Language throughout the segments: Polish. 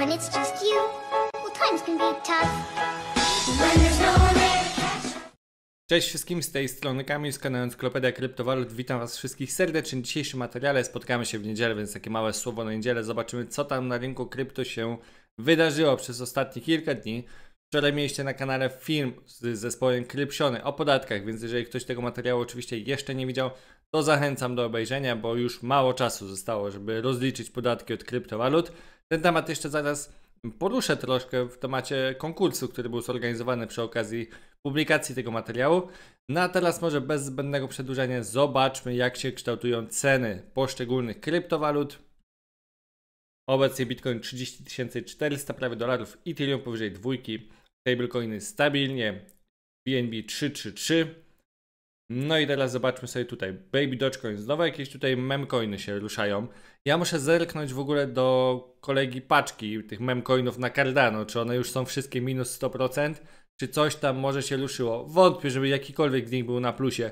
When it's just you, well, times can be tough. When there's no one Cześć wszystkim, z tej strony Kamil z kanału Encyklopedia Kryptowalut. Witam Was wszystkich serdecznie. W dzisiejszym materiale spotkamy się w niedzielę, więc takie małe słowo na niedzielę. Zobaczymy, co tam na rynku krypto się wydarzyło przez ostatnie kilka dni. Wczoraj mieliście na kanale film z zespołem Krypsiony o podatkach, więc jeżeli ktoś tego materiału oczywiście jeszcze nie widział, to zachęcam do obejrzenia, bo już mało czasu zostało, żeby rozliczyć podatki od kryptowalut. Ten temat jeszcze zaraz poruszę troszkę w temacie konkursu, który był zorganizowany przy okazji publikacji tego materiału. No a teraz może bez zbędnego przedłużenia zobaczmy jak się kształtują ceny poszczególnych kryptowalut. Obecnie Bitcoin 30 400 prawie dolarów, Ethereum powyżej dwójki, stablecoiny stabilnie, BNB 333. No i teraz zobaczmy sobie tutaj. Baby Dogecoin, znowu jakieś tutaj memcoiny się ruszają. Ja muszę zerknąć w ogóle do kolegi paczki tych memcoinów na Cardano, czy one już są wszystkie minus 100%, czy coś tam może się ruszyło. Wątpię, żeby jakikolwiek z nich był na plusie,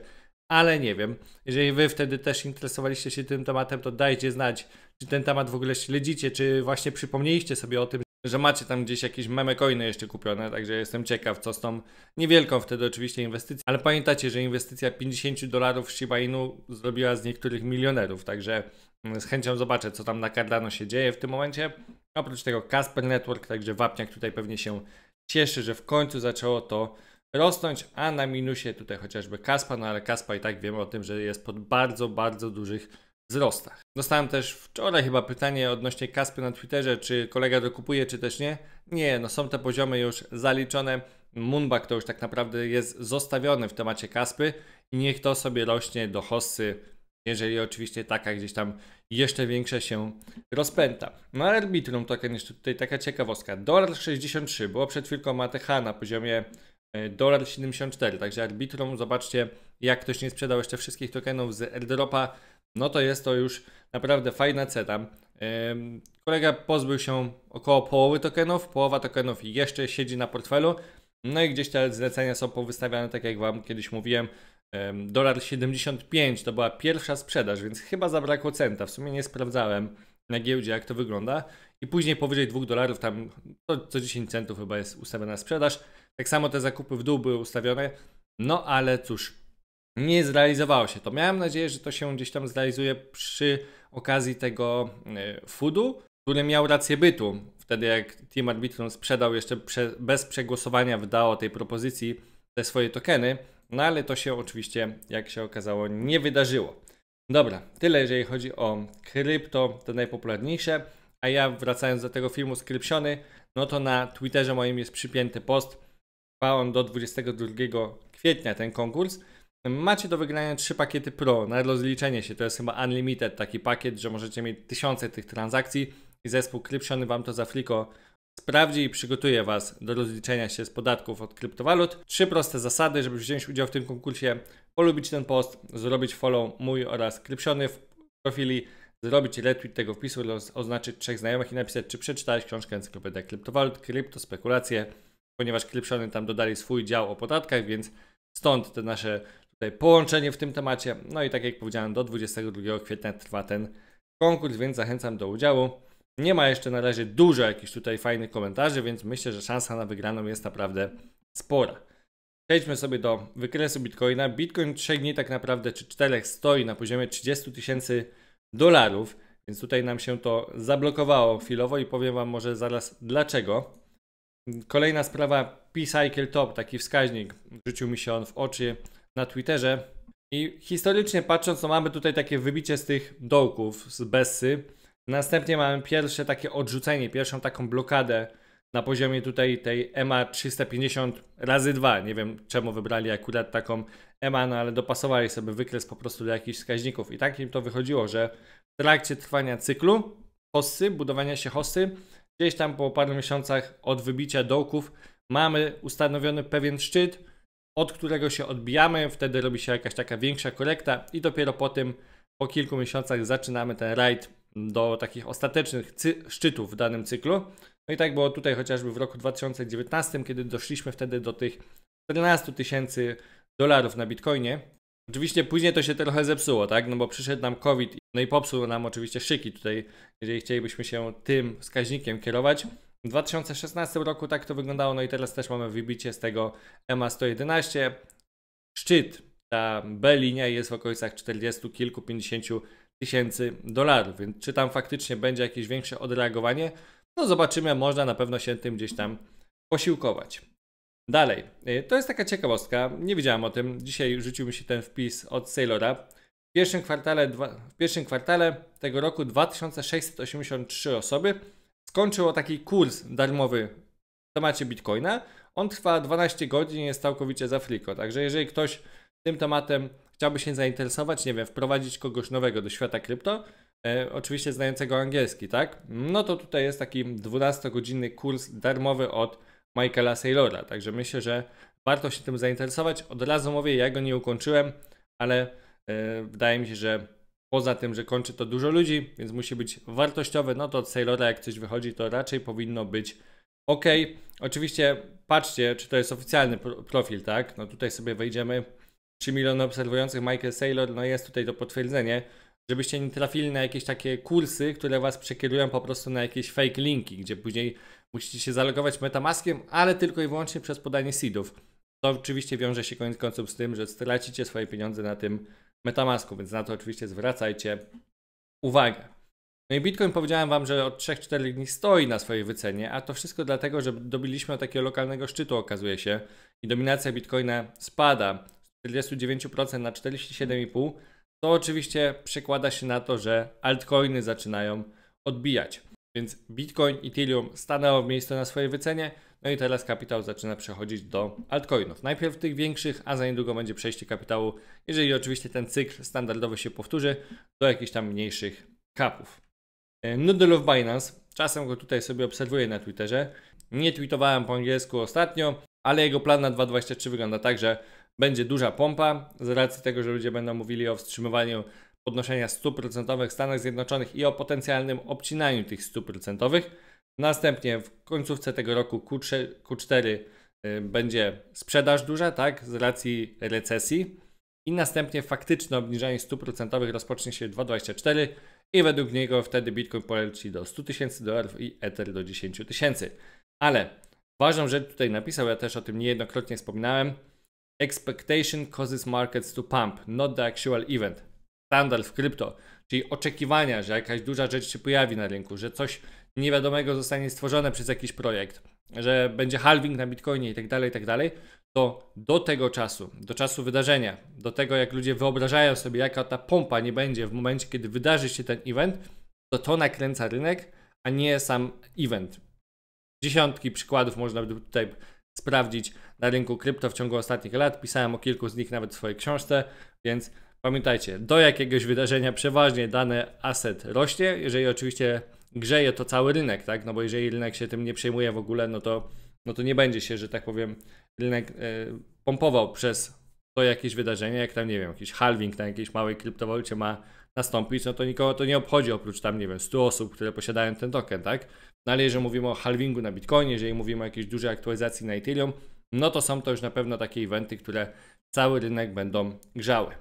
ale nie wiem. Jeżeli wy wtedy też interesowaliście się tym tematem, to dajcie znać, czy ten temat w ogóle śledzicie, czy właśnie przypomnieliście sobie o tym, że macie tam gdzieś jakieś meme coiny jeszcze kupione, także jestem ciekaw, co z tą niewielką wtedy oczywiście inwestycją. Ale pamiętacie, że inwestycja 50 dolarów w Shiba Inu zrobiła z niektórych milionerów, także mm, z chęcią zobaczę, co tam na Cardano się dzieje w tym momencie. Oprócz tego Casper Network, także Wapniak tutaj pewnie się cieszy, że w końcu zaczęło to rosnąć, a na minusie tutaj chociażby Kaspa, no ale Kaspa i tak wiemy o tym, że jest pod bardzo, bardzo dużych wzrostach. Dostałem też wczoraj chyba pytanie odnośnie Kaspy na Twitterze, czy kolega dokupuje, czy też nie. Nie, no są te poziomy już zaliczone. Moonback to już tak naprawdę jest zostawiony w temacie Kaspy i niech to sobie rośnie do hossy, jeżeli oczywiście taka gdzieś tam jeszcze większa się rozpęta. No ale Arbitrum Token jest tutaj taka ciekawostka. Dolar 63, było przed chwilką ATH na poziomie e, dolar 74, także Arbitrum, zobaczcie jak ktoś nie sprzedał jeszcze wszystkich tokenów z airdropa, no to jest to już naprawdę fajna cena. Kolega pozbył się około połowy tokenów, połowa tokenów jeszcze siedzi na portfelu, no i gdzieś te zlecenia są powystawiane, tak jak Wam kiedyś mówiłem, dolar 75 to była pierwsza sprzedaż, więc chyba zabrakło centa, w sumie nie sprawdzałem na giełdzie jak to wygląda i później powyżej 2 dolarów tam co, co 10 centów chyba jest ustawiona sprzedaż, tak samo te zakupy w dół były ustawione, no ale cóż, nie zrealizowało się to. Miałem nadzieję, że to się gdzieś tam zrealizuje przy okazji tego e, foodu, który miał rację bytu. Wtedy jak Team Arbitrum sprzedał jeszcze prze, bez przegłosowania w tej propozycji te swoje tokeny, no ale to się oczywiście, jak się okazało, nie wydarzyło. Dobra, tyle jeżeli chodzi o krypto, te najpopularniejsze. A ja wracając do tego filmu Skrypsiony, no to na Twitterze moim jest przypięty post. Trwa on do 22 kwietnia ten konkurs. Macie do wygrania trzy pakiety Pro na rozliczenie się. To jest chyba Unlimited taki pakiet, że możecie mieć tysiące tych transakcji i zespół Krypszony Wam to za fliko sprawdzi i przygotuje Was do rozliczenia się z podatków od kryptowalut. Trzy proste zasady, żeby wziąć udział w tym konkursie. Polubić ten post, zrobić follow mój oraz Krypszony w profili, zrobić retweet tego wpisu, oznaczyć trzech znajomych i napisać, czy przeczytałeś książkę Encyklopedia Kryptowalut, Kryptospekulacje, ponieważ Krypszony tam dodali swój dział o podatkach, więc stąd te nasze połączenie w tym temacie. No i tak jak powiedziałem, do 22 kwietnia trwa ten konkurs, więc zachęcam do udziału. Nie ma jeszcze na razie dużo jakichś tutaj fajnych komentarzy, więc myślę, że szansa na wygraną jest naprawdę spora. Przejdźmy sobie do wykresu Bitcoina. Bitcoin 3 dni tak naprawdę czy 4 stoi na poziomie 30 tysięcy dolarów, więc tutaj nam się to zablokowało chwilowo i powiem Wam może zaraz dlaczego. Kolejna sprawa, P-Cycle Top, taki wskaźnik, rzucił mi się on w oczy na Twitterze. I historycznie patrząc, no mamy tutaj takie wybicie z tych dołków, z Bessy. Następnie mamy pierwsze takie odrzucenie, pierwszą taką blokadę na poziomie tutaj tej EMA 350 razy 2. Nie wiem czemu wybrali akurat taką EMA, no ale dopasowali sobie wykres po prostu do jakichś wskaźników. I tak im to wychodziło, że w trakcie trwania cyklu hossy, budowania się hossy, gdzieś tam po paru miesiącach od wybicia dołków mamy ustanowiony pewien szczyt, od którego się odbijamy, wtedy robi się jakaś taka większa korekta i dopiero po tym, po kilku miesiącach zaczynamy ten ride do takich ostatecznych szczytów w danym cyklu. No i tak było tutaj chociażby w roku 2019, kiedy doszliśmy wtedy do tych 14 tysięcy dolarów na bitcoinie. Oczywiście później to się trochę zepsuło, tak? No bo przyszedł nam COVID, no i popsuł nam oczywiście szyki tutaj, jeżeli chcielibyśmy się tym wskaźnikiem kierować. W 2016 roku tak to wyglądało, no i teraz też mamy wybicie z tego MA111. Szczyt, ta B linia jest w okolicach 40 kilku, 50 tysięcy dolarów, więc czy tam faktycznie będzie jakieś większe odreagowanie? No zobaczymy, można na pewno się tym gdzieś tam posiłkować. Dalej, y, to jest taka ciekawostka, nie wiedziałem o tym, dzisiaj rzucił mi się ten wpis od Sailora. W pierwszym kwartale, dwa, w pierwszym kwartale tego roku 2683 osoby Skończyło taki kurs darmowy w temacie Bitcoina. On trwa 12 godzin, jest całkowicie za friko. Także jeżeli ktoś tym tematem chciałby się zainteresować, nie wiem, wprowadzić kogoś nowego do świata krypto, e, oczywiście znającego angielski, tak? No to tutaj jest taki 12-godzinny kurs darmowy od Michaela Saylora. Także myślę, że warto się tym zainteresować. Od razu mówię, ja go nie ukończyłem, ale e, wydaje mi się, że Poza tym, że kończy to dużo ludzi, więc musi być wartościowe, no to od Sailora jak coś wychodzi, to raczej powinno być ok. Oczywiście patrzcie, czy to jest oficjalny pro profil, tak? No tutaj sobie wejdziemy. 3 miliony obserwujących Michael Sailor, no jest tutaj to potwierdzenie, żebyście nie trafili na jakieś takie kursy, które was przekierują po prostu na jakieś fake linki, gdzie później musicie się zalogować metamaskiem, ale tylko i wyłącznie przez podanie seedów. To oczywiście wiąże się koniec końców z tym, że stracicie swoje pieniądze na tym MetaMasku, więc na to oczywiście zwracajcie uwagę. No i Bitcoin powiedziałem Wam, że od 3-4 dni stoi na swojej wycenie, a to wszystko dlatego, że dobiliśmy takiego lokalnego szczytu, okazuje się, i dominacja Bitcoina spada z 49% na 47,5%, to oczywiście przekłada się na to, że altcoiny zaczynają odbijać. Więc Bitcoin, Ethereum stanęło w miejscu na swojej wycenie, no i teraz kapitał zaczyna przechodzić do altcoinów. Najpierw tych większych, a za niedługo będzie przejście kapitału, jeżeli oczywiście ten cykl standardowy się powtórzy, do jakichś tam mniejszych kapów. E, Noodle of Binance, czasem go tutaj sobie obserwuję na Twitterze. Nie tweetowałem po angielsku ostatnio, ale jego plan na 2.23 wygląda tak, że będzie duża pompa z racji tego, że ludzie będą mówili o wstrzymywaniu podnoszenia stóp procentowych w Stanach Zjednoczonych i o potencjalnym obcinaniu tych stóp procentowych. Następnie w końcówce tego roku Q3, Q4 y, będzie sprzedaż duża, tak, z racji recesji i następnie faktyczne obniżanie stóp procentowych rozpocznie się 2,24 i według niego wtedy Bitcoin poleci do 100 tysięcy dolarów i Ether do 10 tysięcy. Ale ważną rzecz tutaj napisał, ja też o tym niejednokrotnie wspominałem. Expectation causes markets to pump, not the actual event standard w krypto, czyli oczekiwania, że jakaś duża rzecz się pojawi na rynku, że coś niewiadomego zostanie stworzone przez jakiś projekt, że będzie halving na Bitcoinie i tak dalej, i tak dalej, to do tego czasu, do czasu wydarzenia, do tego jak ludzie wyobrażają sobie, jaka ta pompa nie będzie w momencie, kiedy wydarzy się ten event, to to nakręca rynek, a nie sam event. Dziesiątki przykładów można by tutaj sprawdzić na rynku krypto w ciągu ostatnich lat. Pisałem o kilku z nich nawet w swojej książce, więc Pamiętajcie, do jakiegoś wydarzenia przeważnie dany asset rośnie, jeżeli oczywiście grzeje to cały rynek, tak? No bo jeżeli rynek się tym nie przejmuje w ogóle, no to, no to nie będzie się, że tak powiem, rynek y, pompował przez to jakieś wydarzenie, jak tam, nie wiem, jakiś halving na jakiejś małej kryptowalucie ma nastąpić, no to nikogo to nie obchodzi oprócz tam, nie wiem, 100 osób, które posiadają ten token, tak? No ale jeżeli mówimy o halvingu na Bitcoinie, jeżeli mówimy o jakiejś dużej aktualizacji na Ethereum, no to są to już na pewno takie eventy, które cały rynek będą grzały.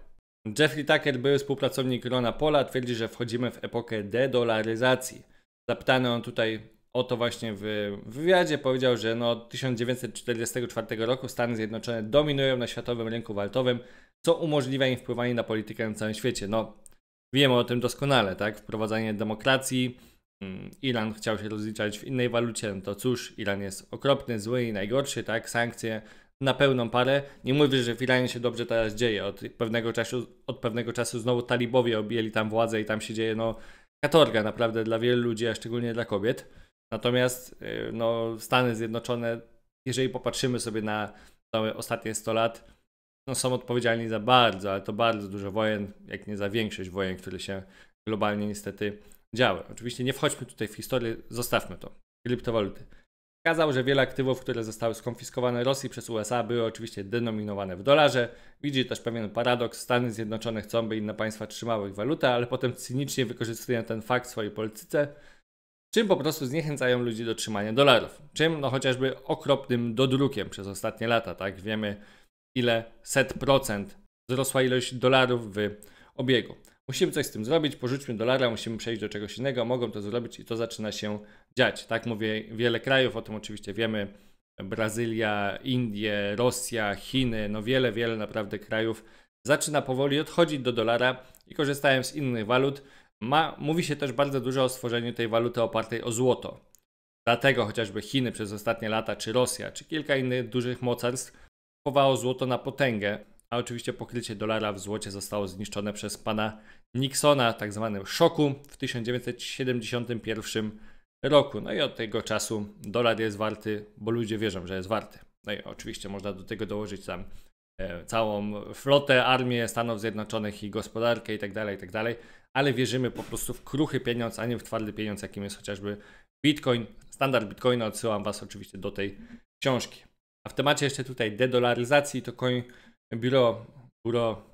Jeffrey Tucker, były współpracownik Rona Pola, twierdzi, że wchodzimy w epokę dedolaryzacji. Zapytany on tutaj o to właśnie w wywiadzie, powiedział, że no od 1944 roku Stany Zjednoczone dominują na światowym rynku waltowym, co umożliwia im wpływanie na politykę na całym świecie. No, wiemy o tym doskonale, tak? Wprowadzanie demokracji, mm, Iran chciał się rozliczać w innej walucie, no to cóż, Iran jest okropny, zły i najgorszy, tak? Sankcje na pełną parę. Nie mówię, że w Iranie się dobrze teraz dzieje. Od pewnego czasu, od pewnego czasu znowu talibowie objęli tam władzę i tam się dzieje no, katorga naprawdę dla wielu ludzi, a szczególnie dla kobiet. Natomiast y, no, Stany Zjednoczone, jeżeli popatrzymy sobie na ostatnie 100 lat, no, są odpowiedzialni za bardzo, ale to bardzo dużo wojen, jak nie za większość wojen, które się globalnie niestety działy. Oczywiście nie wchodźmy tutaj w historię, zostawmy to. Kryptowaluty. Wskazał, że wiele aktywów, które zostały skonfiskowane Rosji przez USA, były oczywiście denominowane w dolarze. Widzi też pewien paradoks. Stany Zjednoczone chcą, by inne państwa trzymały ich walutę, ale potem cynicznie wykorzystują ten fakt w swojej polityce, czym po prostu zniechęcają ludzi do trzymania dolarów. Czym? No chociażby okropnym dodrukiem przez ostatnie lata, tak? Wiemy, ile set procent wzrosła ilość dolarów w obiegu. Musimy coś z tym zrobić, porzućmy dolara, musimy przejść do czegoś innego, mogą to zrobić i to zaczyna się dziać. Tak mówię, wiele krajów, o tym oczywiście wiemy, Brazylia, Indie, Rosja, Chiny, no wiele, wiele naprawdę krajów zaczyna powoli odchodzić do dolara i korzystają z innych walut. Ma, mówi się też bardzo dużo o stworzeniu tej waluty opartej o złoto. Dlatego chociażby Chiny przez ostatnie lata, czy Rosja, czy kilka innych dużych mocarstw chowało złoto na potęgę, a oczywiście pokrycie dolara w złocie zostało zniszczone przez pana Nixona, tak zwanym szoku w 1971 roku. No i od tego czasu dolar jest warty, bo ludzie wierzą, że jest warty. No i oczywiście można do tego dołożyć tam e, całą flotę, armię Stanów Zjednoczonych i gospodarkę itd., tak tak dalej. ale wierzymy po prostu w kruchy pieniądz, a nie w twardy pieniądz, jakim jest chociażby Bitcoin. Standard Bitcoina odsyłam Was oczywiście do tej książki. A w temacie jeszcze tutaj dedolaryzacji to koń biuro, biuro,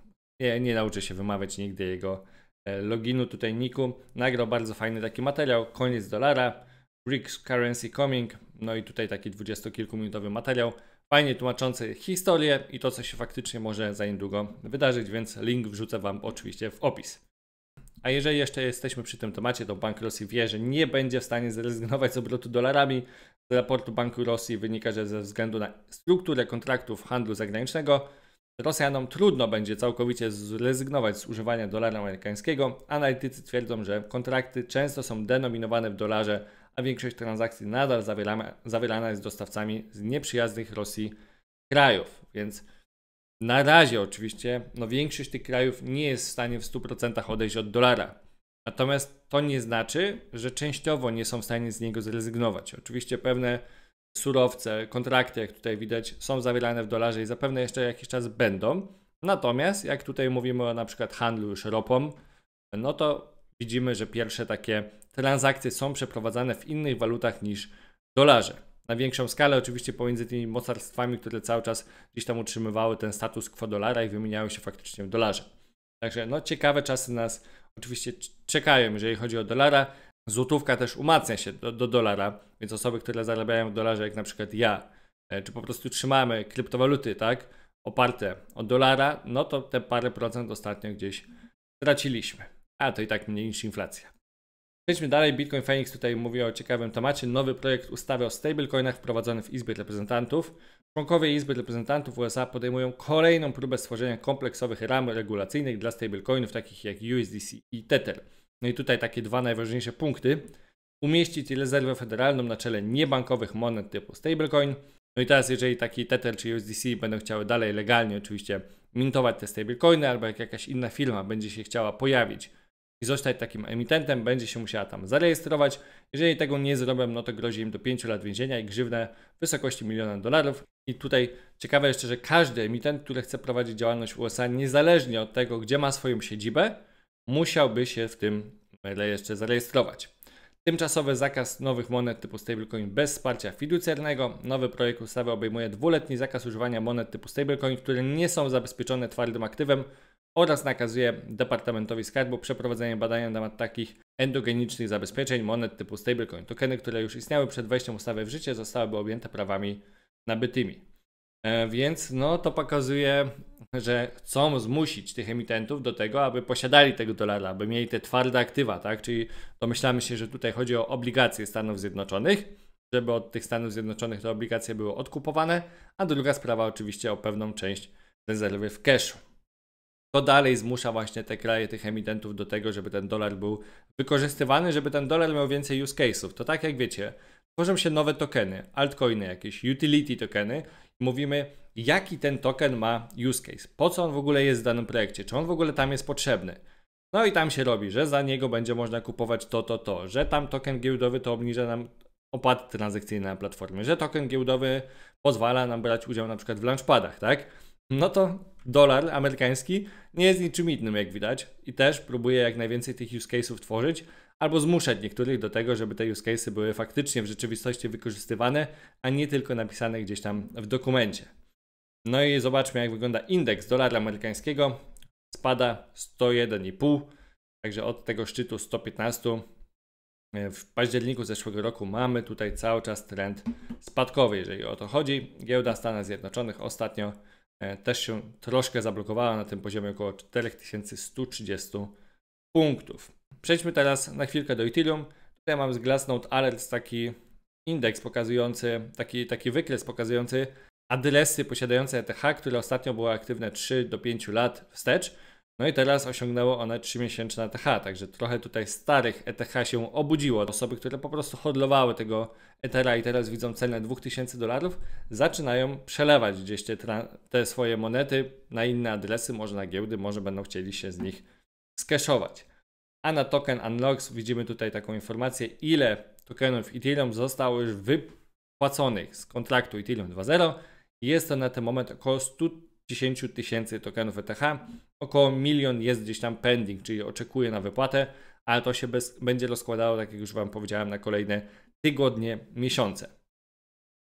nie, nie nauczę się wymawiać nigdy jego e, loginu tutaj Niku. Nagrał bardzo fajny taki materiał, koniec dolara, Greek Currency Coming, no i tutaj taki dwudziestokilkuminutowy materiał, fajnie tłumaczący historię i to, co się faktycznie może za niedługo wydarzyć, więc link wrzucę Wam oczywiście w opis. A jeżeli jeszcze jesteśmy przy tym temacie, to Bank Rosji wie, że nie będzie w stanie zrezygnować z obrotu dolarami. Z raportu Banku Rosji wynika, że ze względu na strukturę kontraktów handlu zagranicznego Rosjanom trudno będzie całkowicie zrezygnować z używania dolara amerykańskiego. Analitycy twierdzą, że kontrakty często są denominowane w dolarze, a większość transakcji nadal zawierana, zawierana jest z dostawcami z nieprzyjaznych Rosji krajów. Więc na razie oczywiście no większość tych krajów nie jest w stanie w 100% odejść od dolara. Natomiast to nie znaczy, że częściowo nie są w stanie z niego zrezygnować. Oczywiście pewne surowce, kontrakty, jak tutaj widać, są zawierane w dolarze i zapewne jeszcze jakiś czas będą. Natomiast jak tutaj mówimy o na przykład handlu już ropą, no to widzimy, że pierwsze takie transakcje są przeprowadzane w innych walutach niż dolarze. Na większą skalę oczywiście pomiędzy tymi mocarstwami, które cały czas gdzieś tam utrzymywały ten status quo dolara i wymieniały się faktycznie w dolarze. Także no ciekawe czasy nas oczywiście czekają, jeżeli chodzi o dolara, Złotówka też umacnia się do, do dolara, więc osoby, które zarabiają w dolarze, jak na przykład ja, e, czy po prostu trzymamy kryptowaluty, tak, oparte o dolara, no to te parę procent ostatnio gdzieś straciliśmy. A to i tak mniej niż inflacja. Przejdźmy dalej. Bitcoin Phoenix tutaj mówi o ciekawym temacie. Nowy projekt ustawy o stablecoinach wprowadzony w Izbie Reprezentantów. Członkowie Izby Reprezentantów USA podejmują kolejną próbę stworzenia kompleksowych ram regulacyjnych dla stablecoinów takich jak USDC i Tether. No i tutaj takie dwa najważniejsze punkty. Umieścić rezerwę federalną na czele niebankowych monet typu stablecoin. No i teraz, jeżeli taki Tether czy USDC będą chciały dalej legalnie oczywiście mintować te stablecoiny, albo jak jakaś inna firma będzie się chciała pojawić i zostać takim emitentem, będzie się musiała tam zarejestrować. Jeżeli tego nie zrobią, no to grozi im do 5 lat więzienia i grzywne w wysokości miliona dolarów. I tutaj ciekawe jeszcze, że każdy emitent, który chce prowadzić działalność w USA, niezależnie od tego, gdzie ma swoją siedzibę, musiałby się w tym mailie jeszcze zarejestrować. Tymczasowy zakaz nowych monet typu stablecoin bez wsparcia fiducjarnego. Nowy projekt ustawy obejmuje dwuletni zakaz używania monet typu stablecoin, które nie są zabezpieczone twardym aktywem oraz nakazuje Departamentowi Skarbu przeprowadzenie badania na temat takich endogenicznych zabezpieczeń monet typu stablecoin. Tokeny, które już istniały przed wejściem ustawy w życie, zostałyby objęte prawami nabytymi. E, więc no to pokazuje, że chcą zmusić tych emitentów do tego, aby posiadali tego dolara, aby mieli te twarde aktywa, tak? Czyli domyślamy się, że tutaj chodzi o obligacje Stanów Zjednoczonych, żeby od tych Stanów Zjednoczonych te obligacje były odkupowane, a druga sprawa oczywiście o pewną część rezerwy w cashu. To dalej zmusza właśnie te kraje, tych emitentów do tego, żeby ten dolar był wykorzystywany, żeby ten dolar miał więcej use case'ów. To tak jak wiecie, tworzą się nowe tokeny, altcoiny jakieś, utility tokeny, mówimy, jaki ten token ma use case, po co on w ogóle jest w danym projekcie, czy on w ogóle tam jest potrzebny. No i tam się robi, że za niego będzie można kupować to, to, to, że tam token giełdowy to obniża nam opłaty transakcyjne na platformie, że token giełdowy pozwala nam brać udział na przykład w launchpadach, tak? No to dolar amerykański nie jest niczym innym, jak widać, i też próbuje jak najwięcej tych use case'ów tworzyć, albo zmuszać niektórych do tego, żeby te use cases były faktycznie w rzeczywistości wykorzystywane, a nie tylko napisane gdzieś tam w dokumencie. No i zobaczmy, jak wygląda indeks dolara amerykańskiego. Spada 101,5, także od tego szczytu 115 w październiku zeszłego roku mamy tutaj cały czas trend spadkowy, jeżeli o to chodzi. Giełda Stanów Zjednoczonych ostatnio e, też się troszkę zablokowała na tym poziomie około 4130 punktów. Przejdźmy teraz na chwilkę do Ethereum. Tutaj mam z Glassnode Alerts taki indeks pokazujący, taki, taki wykres pokazujący adresy posiadające ETH, które ostatnio były aktywne 3 do 5 lat wstecz. No i teraz osiągnęło one 3-miesięczne ETH, także trochę tutaj starych ETH się obudziło. Osoby, które po prostu hodlowały tego Ethera i teraz widzą cenę 2000 dolarów, zaczynają przelewać gdzieś te, te swoje monety na inne adresy, może na giełdy, może będą chcieli się z nich skeszować. A na token Unlocks widzimy tutaj taką informację, ile tokenów Ethereum zostało już wypłaconych z kontraktu Ethereum 2.0. Jest to na ten moment około 110 tysięcy tokenów ETH. Około milion jest gdzieś tam pending, czyli oczekuje na wypłatę, ale to się bez, będzie rozkładało, tak jak już Wam powiedziałem, na kolejne tygodnie, miesiące.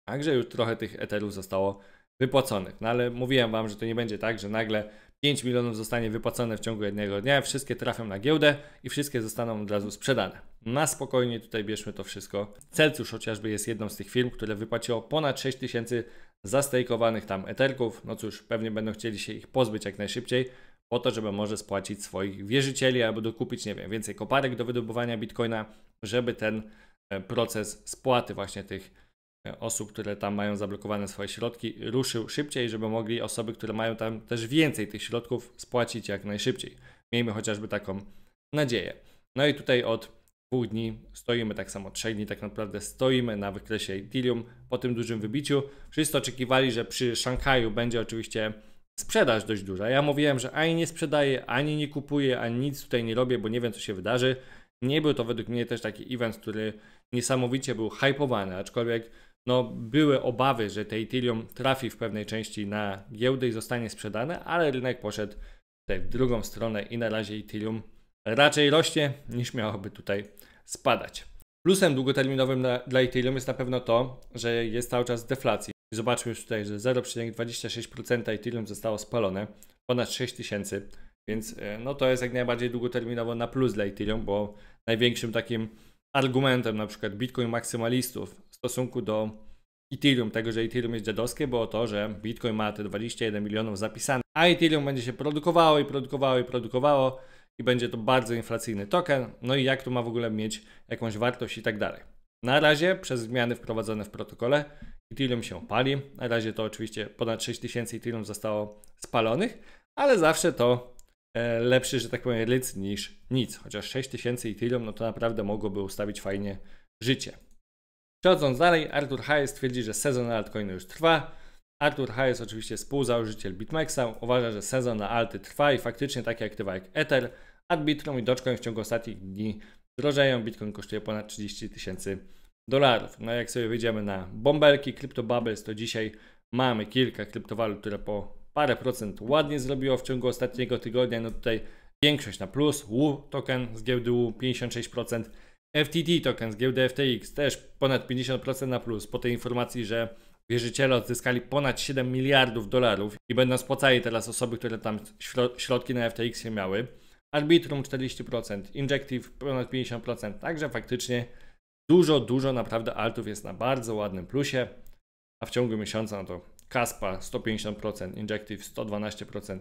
Także już trochę tych Etherów zostało wypłaconych. No ale mówiłem Wam, że to nie będzie tak, że nagle 5 milionów zostanie wypłacone w ciągu jednego dnia, wszystkie trafią na giełdę i wszystkie zostaną od razu sprzedane. Na spokojnie tutaj bierzmy to wszystko. Celcjusz chociażby jest jedną z tych firm, które wypłaciło ponad 6 tysięcy zastejkowanych tam eterków. No cóż, pewnie będą chcieli się ich pozbyć jak najszybciej, po to, żeby może spłacić swoich wierzycieli albo dokupić, nie wiem, więcej koparek do wydobywania bitcoina, żeby ten e, proces spłaty właśnie tych E, osób, które tam mają zablokowane swoje środki, ruszył szybciej, żeby mogli osoby, które mają tam też więcej tych środków, spłacić jak najszybciej. Miejmy chociażby taką nadzieję. No i tutaj od dwóch dni stoimy, tak samo trzech dni tak naprawdę stoimy na wykresie Ethereum po tym dużym wybiciu. Wszyscy oczekiwali, że przy Szanghaju będzie oczywiście sprzedaż dość duża. Ja mówiłem, że ani nie sprzedaję, ani nie kupuję, ani nic tutaj nie robię, bo nie wiem co się wydarzy. Nie był to według mnie też taki event, który niesamowicie był hypowany, aczkolwiek no, były obawy, że te Ethereum trafi w pewnej części na giełdę i zostanie sprzedane, ale rynek poszedł tutaj w drugą stronę i na razie Ethereum raczej rośnie niż miałoby tutaj spadać. Plusem długoterminowym na, dla Ethereum jest na pewno to, że jest cały czas deflacji. Zobaczmy już tutaj, że 0,26% Ethereum zostało spalone, ponad 6000, więc e, no to jest jak najbardziej długoterminowo na plus dla Ethereum, bo największym takim argumentem na przykład Bitcoin maksymalistów stosunku do Ethereum, tego, że Ethereum jest dziadowskie, było to, że Bitcoin ma te 21 milionów zapisanych, a Ethereum będzie się produkowało i produkowało i produkowało i będzie to bardzo inflacyjny token, no i jak to ma w ogóle mieć jakąś wartość i tak dalej. Na razie przez zmiany wprowadzone w protokole Ethereum się pali. Na razie to oczywiście ponad 6000 Ethereum zostało spalonych, ale zawsze to e, lepszy, że tak powiem, ryc niż nic. Chociaż 6000 Ethereum, no to naprawdę mogłoby ustawić fajnie życie. Przechodząc dalej, Arthur Hayes twierdzi, że sezon na altcoiny już trwa. Arthur Hayes, oczywiście współzałożyciel BitMEXa, uważa, że sezon na alty trwa i faktycznie takie aktywa jak Ether, Arbitrum i Dogecoin w ciągu ostatnich dni drożeją. Bitcoin kosztuje ponad 30 tysięcy dolarów. No jak sobie wyjdziemy na bąbelki CryptoBubbles, to dzisiaj mamy kilka kryptowalut, które po parę procent ładnie zrobiło w ciągu ostatniego tygodnia. No tutaj większość na plus. Wu token z giełdy Wu 56%. FTT token z giełdy FTX też ponad 50% na plus po tej informacji, że wierzyciele odzyskali ponad 7 miliardów dolarów i będą spłacali teraz osoby, które tam środki na FTX się miały. Arbitrum 40%, Injective ponad 50%, także faktycznie dużo, dużo naprawdę altów jest na bardzo ładnym plusie, a w ciągu miesiąca no to Caspa 150%, Injective 112%.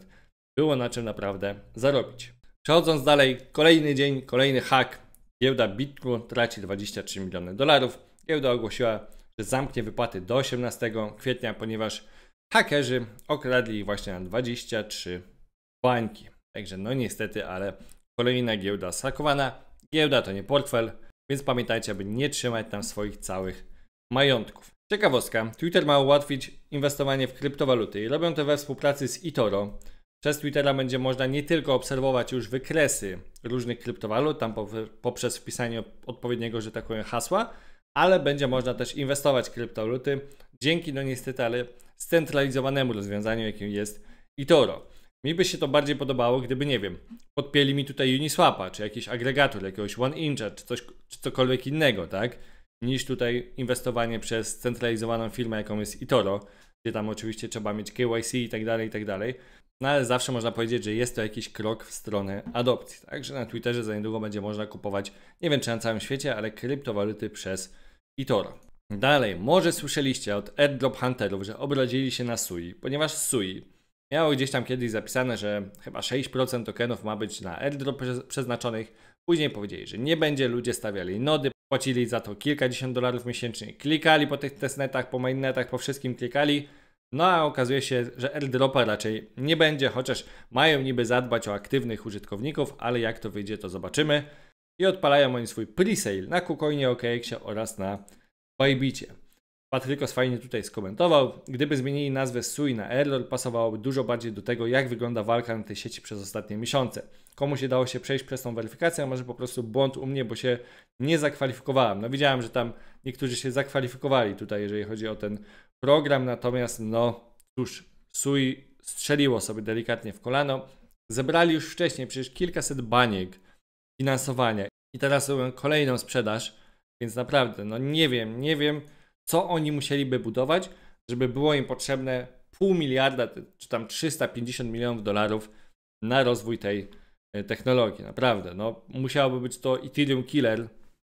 Było na czym naprawdę zarobić. Przechodząc dalej, kolejny dzień, kolejny hack Giełda Bitcoin traci 23 miliony dolarów. Giełda ogłosiła, że zamknie wypłaty do 18 kwietnia, ponieważ hakerzy okradli właśnie na 23 bańki. Także no niestety, ale kolejna giełda sakowana. Giełda to nie portfel, więc pamiętajcie, aby nie trzymać tam swoich całych majątków. Ciekawostka, Twitter ma ułatwić inwestowanie w kryptowaluty i robią to we współpracy z Itoro, przez Twittera będzie można nie tylko obserwować już wykresy różnych kryptowalut, tam poprzez wpisanie odpowiedniego, że tak powiem, hasła, ale będzie można też inwestować w kryptowaluty dzięki, no niestety, ale scentralizowanemu rozwiązaniu, jakim jest eToro. Mi by się to bardziej podobało, gdyby, nie wiem, podpieli mi tutaj Uniswapa, czy jakiś agregator, jakiegoś OneIncha, czy, coś, czy cokolwiek innego, tak? Niż tutaj inwestowanie przez centralizowaną firmę, jaką jest eToro, gdzie tam oczywiście trzeba mieć KYC i tak dalej, i tak dalej. No ale zawsze można powiedzieć, że jest to jakiś krok w stronę adopcji. Także na Twitterze za niedługo będzie można kupować, nie wiem czy na całym świecie, ale kryptowaluty przez eToro. Dalej, może słyszeliście od airdrop hunterów, że obradzili się na SUI, ponieważ SUI miało gdzieś tam kiedyś zapisane, że chyba 6% tokenów ma być na airdrop przeznaczonych. Później powiedzieli, że nie będzie, ludzie stawiali nody, płacili za to kilkadziesiąt dolarów miesięcznie. Klikali po tych testnetach, po mainnetach, po wszystkim klikali. No a okazuje się, że airdropa raczej nie będzie, chociaż mają niby zadbać o aktywnych użytkowników, ale jak to wyjdzie to zobaczymy. I odpalają oni swój presale na KuCoinie, OKX oraz na Bybicie. Patrykos fajnie tutaj skomentował. Gdyby zmienili nazwę SUI na Error, pasowałoby dużo bardziej do tego, jak wygląda walka na tej sieci przez ostatnie miesiące. Komuś się dało się przejść przez tą weryfikację, a może po prostu błąd u mnie, bo się nie zakwalifikowałem. No widziałem, że tam niektórzy się zakwalifikowali tutaj, jeżeli chodzi o ten program, natomiast no cóż, SUI strzeliło sobie delikatnie w kolano. Zebrali już wcześniej przecież kilkaset baniek finansowania i teraz robią kolejną sprzedaż, więc naprawdę, no nie wiem, nie wiem, co oni musieliby budować, żeby było im potrzebne pół miliarda, czy tam 350 milionów dolarów na rozwój tej e, technologii. Naprawdę, no, musiałoby być to Ethereum Killer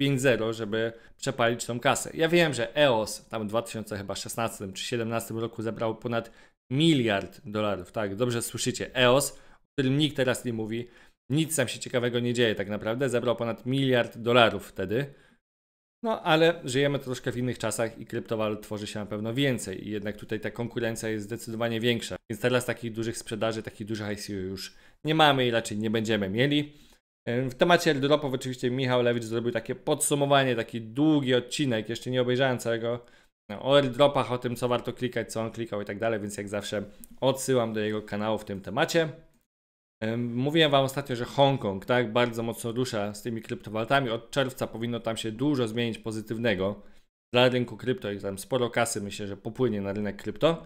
5.0, żeby przepalić tą kasę. Ja wiem, że EOS tam w 2016 czy 2017 roku zebrał ponad miliard dolarów. Tak, dobrze słyszycie. EOS, o którym nikt teraz nie mówi, nic tam się ciekawego nie dzieje tak naprawdę, Zebrał ponad miliard dolarów wtedy. No, ale żyjemy troszkę w innych czasach i kryptowalut tworzy się na pewno więcej i jednak tutaj ta konkurencja jest zdecydowanie większa. Więc teraz takich dużych sprzedaży, takich dużych ICO już nie mamy i raczej nie będziemy mieli. W temacie airdropów oczywiście Michał Lewicz zrobił takie podsumowanie, taki długi odcinek, jeszcze nie obejrzałem całego, no, o airdropach, o tym co warto klikać, co on klikał i tak dalej, więc jak zawsze odsyłam do jego kanału w tym temacie. Mówiłem Wam ostatnio, że Hongkong tak bardzo mocno rusza z tymi kryptowalutami. Od czerwca powinno tam się dużo zmienić pozytywnego dla rynku krypto i tam sporo kasy myślę, że popłynie na rynek krypto.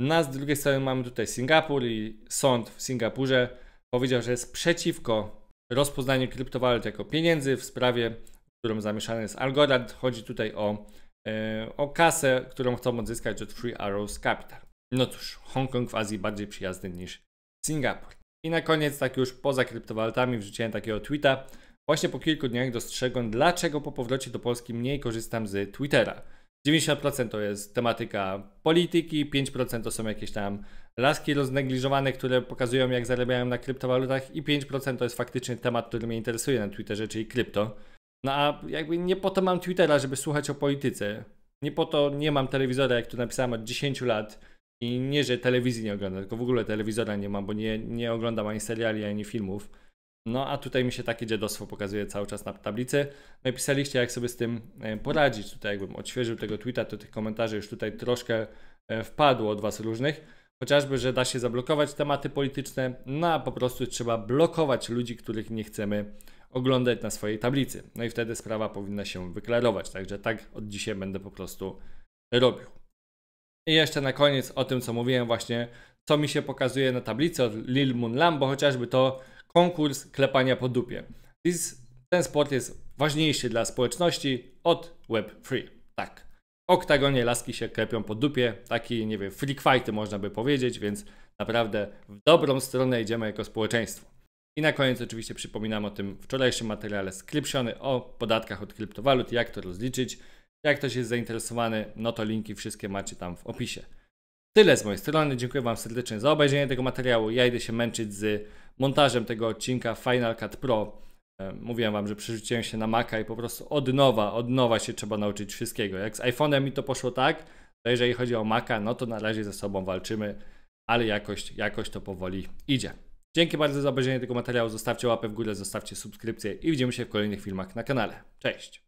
Na no, z drugiej strony mamy tutaj Singapur i sąd w Singapurze powiedział, że jest przeciwko rozpoznaniu kryptowalut jako pieniędzy w sprawie, w którą zamieszany jest Algorand. Chodzi tutaj o, e, o kasę, którą chcą odzyskać od Free Arrows Capital. No cóż, Hongkong w Azji bardziej przyjazny niż Singapur. I na koniec, tak już poza kryptowalutami, wrzuciłem takiego tweeta. Właśnie po kilku dniach dostrzegłem, dlaczego po powrocie do Polski mniej korzystam z Twittera. 90% to jest tematyka polityki, 5% to są jakieś tam laski roznegliżowane, które pokazują jak zarabiałem na kryptowalutach i 5% to jest faktycznie temat, który mnie interesuje na Twitterze, czyli krypto. No a jakby nie po to mam Twittera, żeby słuchać o polityce. Nie po to nie mam telewizora, jak tu napisałem od 10 lat, i nie, że telewizji nie oglądam, tylko w ogóle telewizora nie mam, bo nie, nie oglądam ani seriali, ani filmów. No a tutaj mi się takie dziadostwo pokazuje cały czas na tablicy. No pisaliście, jak sobie z tym e, poradzić. Tutaj jakbym odświeżył tego tweeta, to tych komentarzy już tutaj troszkę e, wpadło od Was różnych. Chociażby, że da się zablokować tematy polityczne, no a po prostu trzeba blokować ludzi, których nie chcemy oglądać na swojej tablicy. No i wtedy sprawa powinna się wyklarować. Także tak od dzisiaj będę po prostu robił. I jeszcze na koniec o tym, co mówiłem właśnie, co mi się pokazuje na tablicy od Lil Moon Lam, bo chociażby to konkurs klepania po dupie. ten sport jest ważniejszy dla społeczności od Web3. Tak. Oktagonie laski się klepią po dupie, taki, nie wiem, freak fighty można by powiedzieć, więc naprawdę w dobrą stronę idziemy jako społeczeństwo. I na koniec oczywiście przypominam o tym wczorajszym materiale Scriptiony o podatkach od kryptowalut, jak to rozliczyć, jak ktoś jest zainteresowany, no to linki wszystkie macie tam w opisie. Tyle z mojej strony. Dziękuję Wam serdecznie za obejrzenie tego materiału. Ja idę się męczyć z montażem tego odcinka Final Cut Pro. E, mówiłem Wam, że przerzuciłem się na Maca i po prostu od nowa, od nowa się trzeba nauczyć wszystkiego. Jak z iPhone'em mi to poszło tak, to jeżeli chodzi o Maca, no to na razie ze sobą walczymy, ale jakoś, jakość to powoli idzie. Dzięki bardzo za obejrzenie tego materiału. Zostawcie łapę w górę, zostawcie subskrypcję i widzimy się w kolejnych filmach na kanale. Cześć!